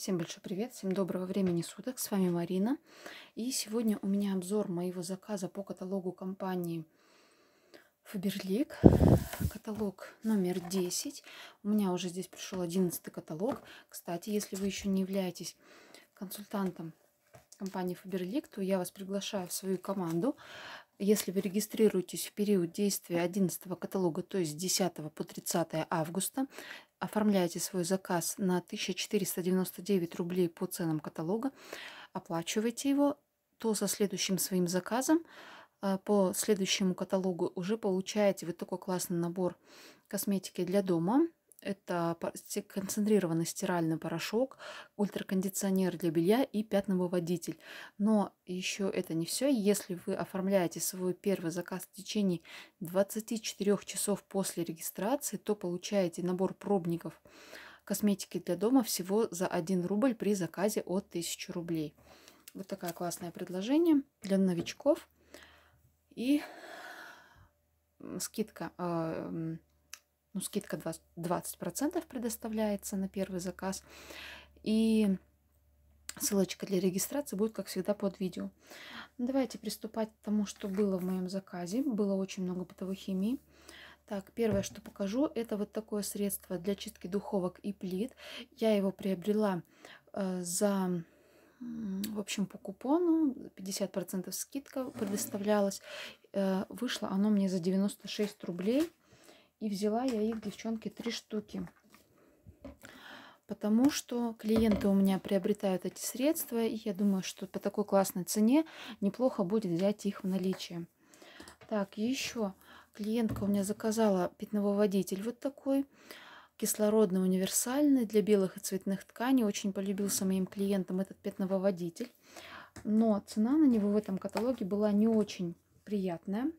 Всем большой привет, всем доброго времени суток, с вами Марина. И сегодня у меня обзор моего заказа по каталогу компании Faberlic, каталог номер 10. У меня уже здесь пришел 11 каталог. Кстати, если вы еще не являетесь консультантом компании Faberlic, то я вас приглашаю в свою команду. Если вы регистрируетесь в период действия 11 каталога, то есть с 10 по 30 августа, оформляете свой заказ на 1499 рублей по ценам каталога, оплачиваете его, то со следующим своим заказом э, по следующему каталогу уже получаете вот такой классный набор косметики для дома – это концентрированный стиральный порошок, ультракондиционер для белья и пятновыводитель. Но еще это не все. Если вы оформляете свой первый заказ в течение 24 часов после регистрации, то получаете набор пробников косметики для дома всего за 1 рубль при заказе от 1000 рублей. Вот такое классное предложение для новичков. И скидка а, ну, скидка 20%, 20 предоставляется на первый заказ. И ссылочка для регистрации будет, как всегда, под видео. Давайте приступать к тому, что было в моем заказе. Было очень много бытовой химии. Так, первое, что покажу, это вот такое средство для чистки духовок и плит. Я его приобрела э, за, в общем, по купону. 50% скидка предоставлялась. Э, вышло оно мне за 96 рублей. И взяла я их, девчонки, три штуки. Потому что клиенты у меня приобретают эти средства, и я думаю, что по такой классной цене неплохо будет взять их в наличие. Так, еще клиентка у меня заказала пятновыводитель вот такой кислородный универсальный для белых и цветных тканей. Очень полюбился моим клиентам этот пятновыводитель. Но цена на него в этом каталоге была не очень приятная.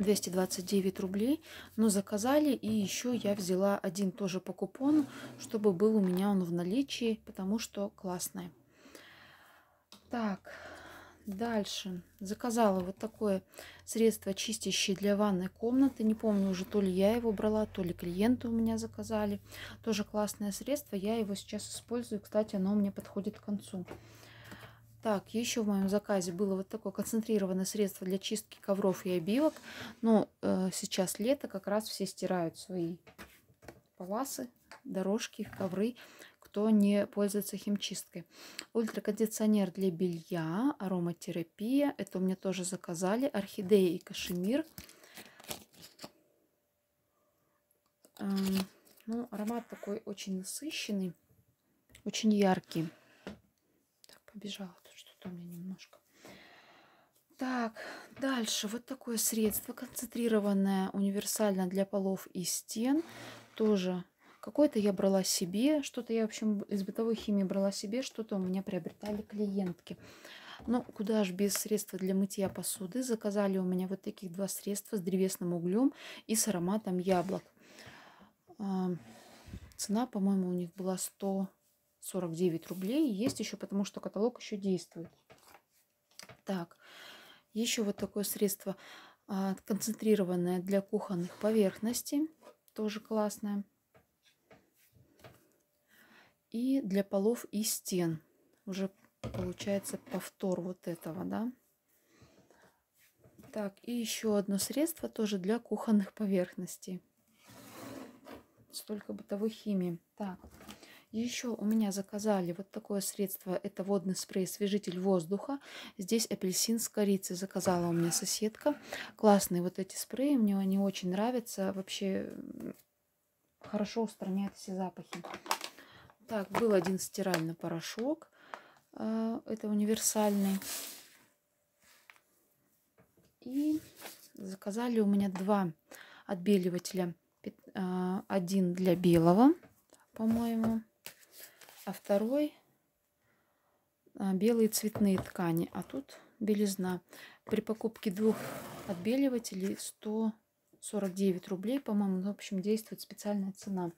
229 рублей, но заказали и еще я взяла один тоже по купону, чтобы был у меня он в наличии, потому что классный. Так, дальше. Заказала вот такое средство чистящее для ванной комнаты. Не помню уже, то ли я его брала, то ли клиенты у меня заказали. Тоже классное средство, я его сейчас использую. Кстати, оно у меня подходит к концу. Так, еще в моем заказе было вот такое концентрированное средство для чистки ковров и обивок. Но э, сейчас лето, как раз все стирают свои паласы, дорожки, ковры, кто не пользуется химчисткой. Ультракондиционер для белья, ароматерапия. Это у меня тоже заказали. Орхидеи и кашемир. Эм, ну, аромат такой очень насыщенный, очень яркий. Так, побежала что-то у меня немножко. Так, дальше. Вот такое средство концентрированное, универсально для полов и стен. Тоже Какое-то я брала себе, что-то я, в общем, из бытовой химии брала себе, что-то у меня приобретали клиентки. Ну, куда же без средства для мытья посуды. Заказали у меня вот таких два средства с древесным углем и с ароматом яблок. Цена, по-моему, у них была 100 49 рублей. Есть еще, потому что каталог еще действует. Так, еще вот такое средство а, концентрированное для кухонных поверхностей. Тоже классное. И для полов и стен. Уже получается повтор вот этого, да. Так, и еще одно средство тоже для кухонных поверхностей. Столько бытовой химии. Так, еще у меня заказали вот такое средство. Это водный спрей свежитель воздуха. Здесь апельсин с корицей заказала у меня соседка. Классные вот эти спреи, мне они очень нравятся. Вообще хорошо устраняет все запахи. Так, был один стиральный порошок. А, это универсальный. И заказали у меня два отбеливателя. А, один для белого, по-моему а второй а, белые цветные ткани, а тут белизна. При покупке двух отбеливателей 149 рублей, по-моему, ну, в общем, действует специальная цена.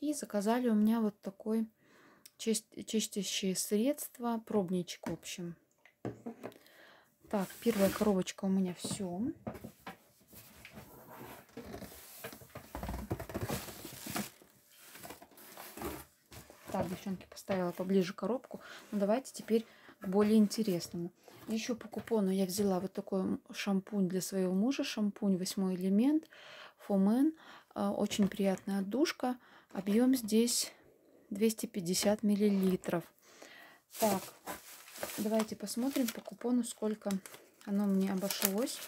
И заказали у меня вот такой чистящее средство, пробничек, в общем. Так, первая коробочка у меня все. Так, девчонки, поставила поближе коробку. Ну, давайте теперь к более интересному. Еще по купону я взяла вот такой шампунь для своего мужа. Шампунь восьмой элемент. Фомен. А, очень приятная отдушка. Объем здесь 250 миллилитров. Так, давайте посмотрим по купону, сколько оно мне обошлось.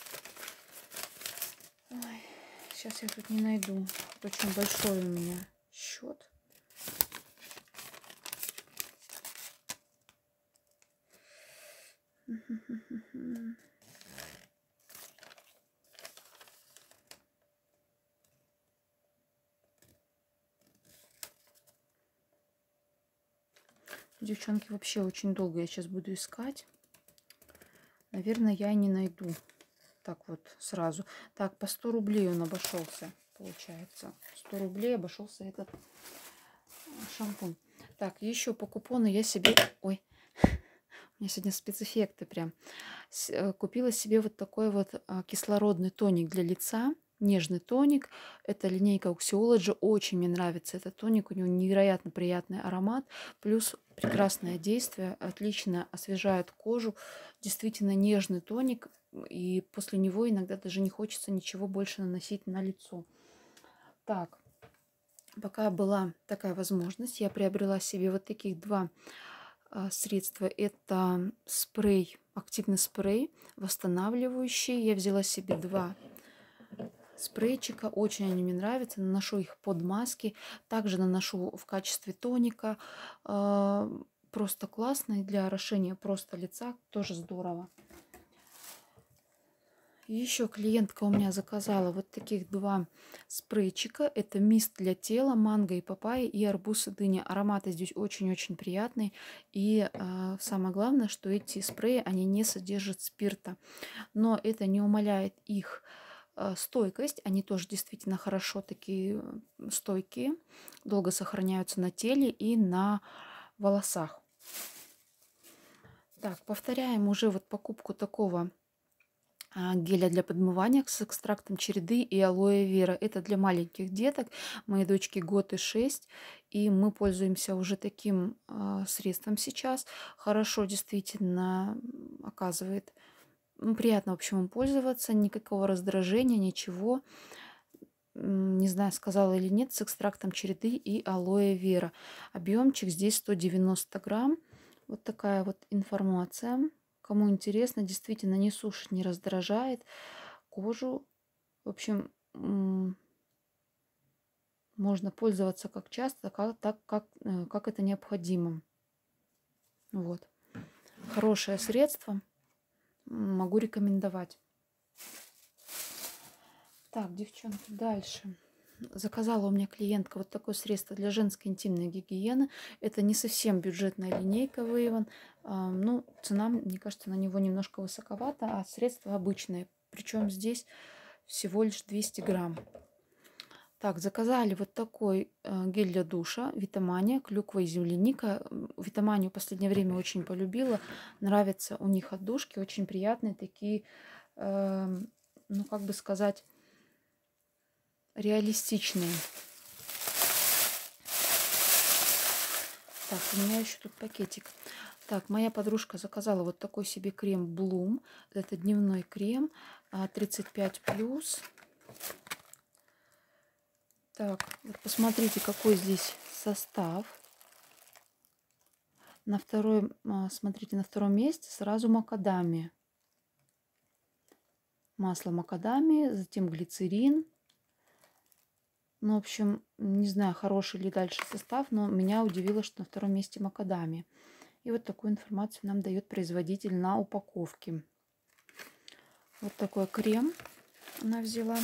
Ой, сейчас я тут не найду. Очень большой у меня счет. Девчонки, вообще очень долго я сейчас буду искать. Наверное, я не найду. Так вот, сразу. Так, по 100 рублей он обошелся, получается. 100 рублей обошелся этот э, шампунь. Так, еще по купону я себе... Ой, у меня сегодня спецэффекты прям. Э, купила себе вот такой вот а, кислородный тоник для лица. Нежный тоник. Это линейка Oxyology. Очень мне нравится этот тоник. У него невероятно приятный аромат. Плюс прекрасное действие. Отлично освежает кожу. Действительно нежный тоник. И после него иногда даже не хочется ничего больше наносить на лицо. Так, пока была такая возможность, я приобрела себе вот таких два а, средство. Это спрей, активный спрей, восстанавливающий. Я взяла себе два спрейчика. Очень они мне нравятся. Наношу их под маски. Также наношу в качестве тоника. А, просто классный для орошения просто лица. Тоже здорово. Еще клиентка у меня заказала вот таких два спрейчика. Это мист для тела, манго и папайи и арбуз и дыня. Ароматы здесь очень-очень приятные. И э, самое главное, что эти спреи, они не содержат спирта. Но это не умаляет их э, стойкость. Они тоже действительно хорошо такие стойкие. Долго сохраняются на теле и на волосах. Так, повторяем уже вот покупку такого а, геля для подмывания с экстрактом череды и алоэ вера. Это для маленьких деток, моей дочке год и шесть, и мы пользуемся уже таким а, средством сейчас. Хорошо действительно оказывает, приятно в общем им пользоваться, никакого раздражения, ничего не знаю, сказала или нет, с экстрактом череды и алоэ вера. Объемчик здесь 190 грамм. Вот такая вот информация. Кому интересно, действительно не сушит, не раздражает кожу. В общем, можно пользоваться как часто, как, так, как, э, как это необходимо. Вот. Хорошее средство. Могу рекомендовать. Так, девчонки, дальше заказала у меня клиентка вот такое средство для женской интимной гигиены. Это не совсем бюджетная линейка Вейвен. А, ну, цена, мне кажется, на него немножко высоковата, а средство обычное. Причем здесь всего лишь 200 грамм. Так, заказали вот такой э, гель для душа, витамания, клюква и земляника. Витаманию в последнее время очень полюбила. Нравятся у них отдушки, очень приятные такие, э, ну как бы сказать, реалистичные. Так, у меня еще тут пакетик. Так, моя подружка заказала вот такой себе крем Bloom. Это дневной крем 35+. А, так, вот посмотрите, какой здесь состав. На второй, а, смотрите, на втором месте сразу макадами, Масло макадами, затем глицерин, ну, в общем, не знаю, хороший ли дальше состав, но меня удивило, что на втором месте макадами. И вот такую информацию нам дает производитель на упаковке. Вот такой крем она взяла.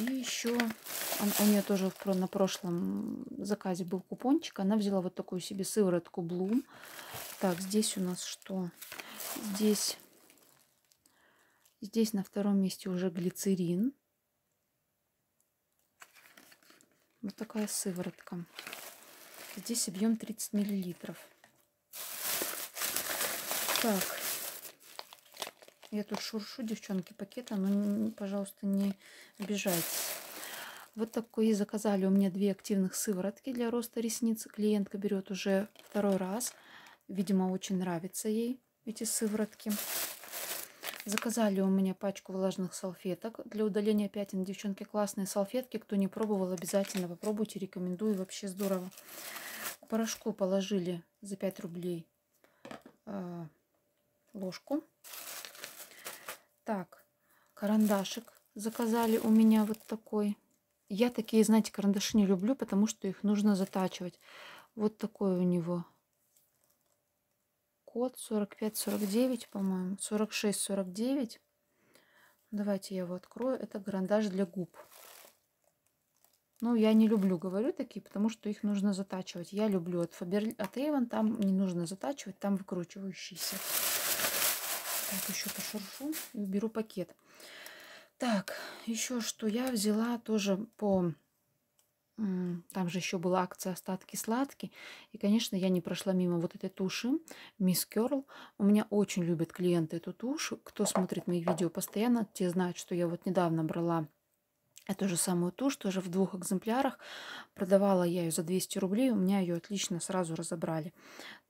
И еще он, у нее тоже на прошлом заказе был купончик. Она взяла вот такую себе сыворотку Bloom. Так, здесь у нас что? Здесь, здесь на втором месте уже глицерин. Вот такая сыворотка. Здесь объем 30 миллилитров. Так. Я тут шуршу, девчонки, пакета, но, пожалуйста, не обижайтесь. Вот такой заказали у меня две активных сыворотки для роста ресниц. Клиентка берет уже второй раз. Видимо, очень нравится ей эти сыворотки. Заказали у меня пачку влажных салфеток для удаления пятен. Девчонки, классные салфетки. Кто не пробовал, обязательно попробуйте. Рекомендую, вообще здорово. порошку положили за 5 рублей а, ложку. Так, карандашик заказали у меня вот такой. Я такие, знаете, карандаши не люблю, потому что их нужно затачивать. Вот такой у него код 45-49, по-моему, 46-49. Давайте я его открою. Это карандаш для губ. Ну, я не люблю, говорю такие, потому что их нужно затачивать. Я люблю от, Faber, от Avon, там не нужно затачивать, там выкручивающиеся. Так, еще пошуршу и уберу пакет. Так, еще что я взяла тоже по там же еще была акция «Остатки сладкие». И, конечно, я не прошла мимо вот этой туши Miss Curl. У меня очень любят клиенты эту тушь. Кто смотрит мои видео постоянно, те знают, что я вот недавно брала эту же самую тушь, тоже в двух экземплярах. Продавала я ее за 200 рублей, у меня ее отлично сразу разобрали.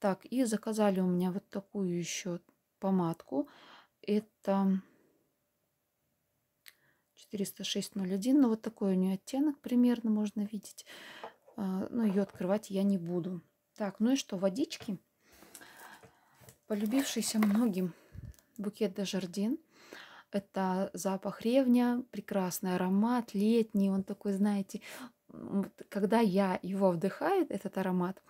Так, и заказали у меня вот такую еще помадку. Это 406.01. но вот такой у нее оттенок примерно можно видеть. А, но ну, ее открывать я не буду. Так, ну и что, водички. Полюбившийся многим букет Дежардин. Это запах ревня, прекрасный аромат, летний. Он такой, знаете, когда я его вдыхаю, этот аромат,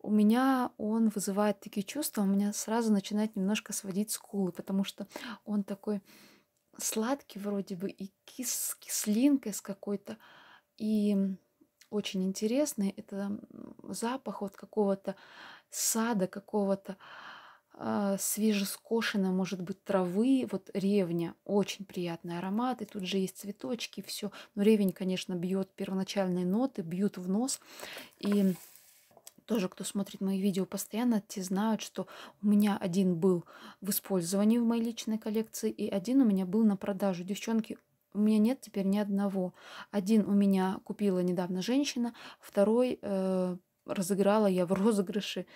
у меня он вызывает такие чувства, у меня сразу начинает немножко сводить скулы, потому что он такой сладкий вроде бы и кис, с кислинкой с какой-то. И очень интересный это запах вот какого-то сада, какого-то э, свежескошенной, может быть, травы, вот ревня, очень приятный аромат, и тут же есть цветочки, все. Но ревень, конечно, бьет первоначальные ноты, бьют в нос, и тоже, кто смотрит мои видео постоянно, те знают, что у меня один был в использовании в моей личной коллекции, и один у меня был на продажу. Девчонки, у меня нет теперь ни одного. Один у меня купила недавно женщина, второй э, разыграла я в розыгрыше.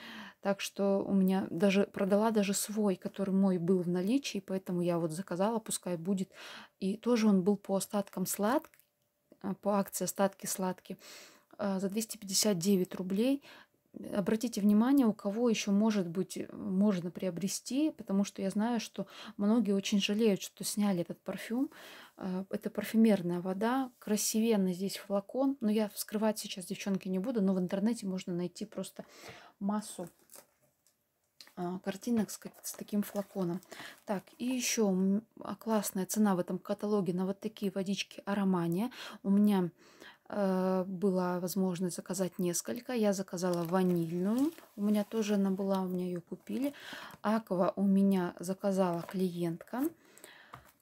Так что у меня даже продала даже свой, который мой был в наличии, поэтому я вот заказала, пускай будет. И тоже он был по остаткам сладкий, э, по акции остатки сладкие э, за 259 рублей обратите внимание, у кого еще может быть э, можно приобрести, потому что я знаю, что многие очень жалеют, что сняли этот парфюм. Э, это парфюмерная вода, красивенно здесь флакон, но я вскрывать сейчас, девчонки, не буду, но в интернете можно найти просто массу а, картинок с, с таким флаконом. Так, и еще а, классная цена в этом каталоге на вот такие водички Аромания. У меня Э, была возможность заказать несколько. Я заказала ванильную. У меня тоже она была, у меня ее купили. Аква у меня заказала клиентка,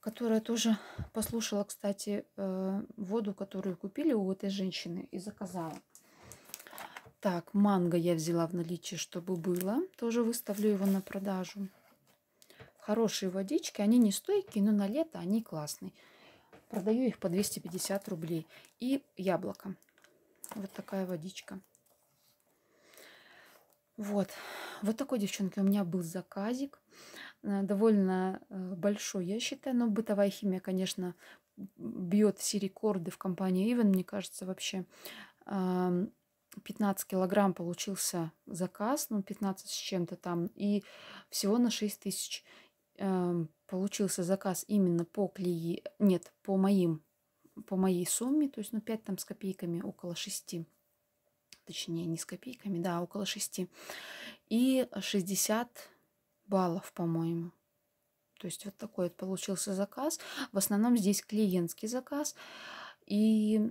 которая тоже послушала, кстати, э, воду, которую купили у этой женщины и заказала. Так, манго я взяла в наличии, чтобы было. Тоже выставлю его на продажу. Хорошие водички, они не стойкие, но на лето они классные. Продаю их по 250 рублей. И яблоко. Вот такая водичка. Вот. Вот такой, девчонки, у меня был заказик. Э, довольно э, большой, я считаю. Но бытовая химия, конечно, бьет все рекорды в компании Иван. Мне кажется, вообще 15 килограмм получился заказ. Ну, 15 с чем-то там. И всего на 6 тысяч эм, получился заказ именно по клеи, нет, по моим, по моей сумме, то есть, ну, 5 там с копейками, около 6, точнее, не с копейками, да, а около 6, и 60 баллов, по-моему. То есть вот такой вот получился заказ. В основном здесь клиентский заказ. И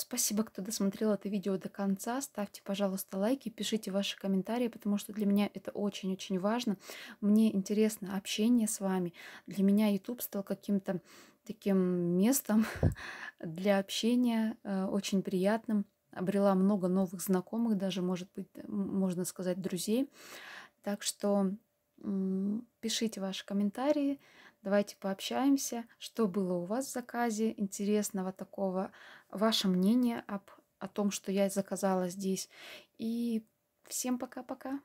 Спасибо, кто досмотрел это видео до конца. Ставьте, пожалуйста, лайки, пишите ваши комментарии, потому что для меня это очень-очень важно. Мне интересно общение с вами. Для меня YouTube стал каким-то таким местом для общения, э, очень приятным. Обрела много новых знакомых, даже, может быть, э, можно сказать, друзей. Так что пишите ваши комментарии. Давайте пообщаемся, что было у вас в заказе интересного такого, ваше мнение об, о том, что я заказала здесь. И всем пока-пока.